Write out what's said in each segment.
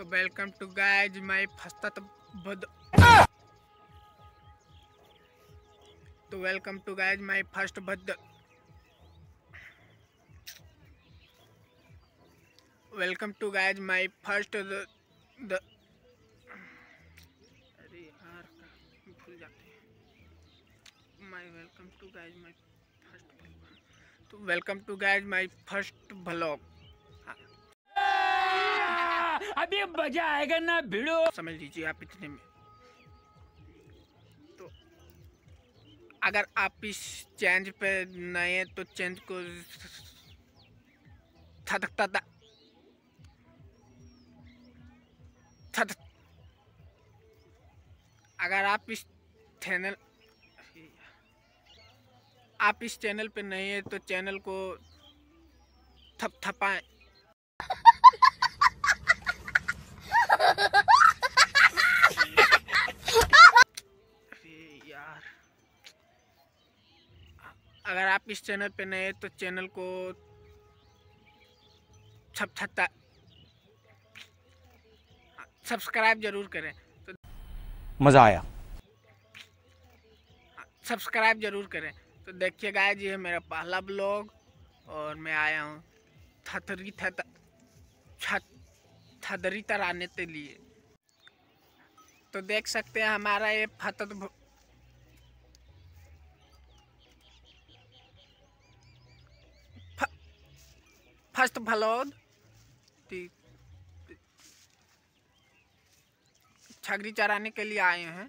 तो welcome to guys my फंसता तो बद तो welcome to guys my first भद welcome to guys my first the अरे यार भूल जाते my welcome to guys my first तो welcome to guys my first blog अभी मजा आएगा ना भिड़ो समझ लीजिए आप इतने में तो अगर आप इस चेंज पे नए तो चेंज को थकता था अगर आप इस चैनल आप इस चैनल पे नहीं है तो चैनल को थप थपाएं अगर आप इस चैनल पे नए तो चैनल को छत्ता सब्सक्राइब जरूर करें तो मज़ा आया हाँ, सब्सक्राइब जरूर करें तो देखिए गाय जी है मेरा पहला ब्लॉग और मैं आया हूँ थथरी थदरी तराने के लिए तो देख सकते हैं हमारा ये फतत फर्स्ट फलौद छगरी चराने के लिए आए हैं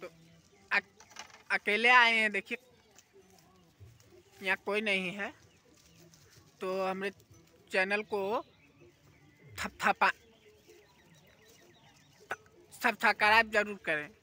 तो अक, अकेले आए हैं देखिए यहाँ कोई नहीं है तो हमारे चैनल को थपथपा सब्सक्राइब जरूर करें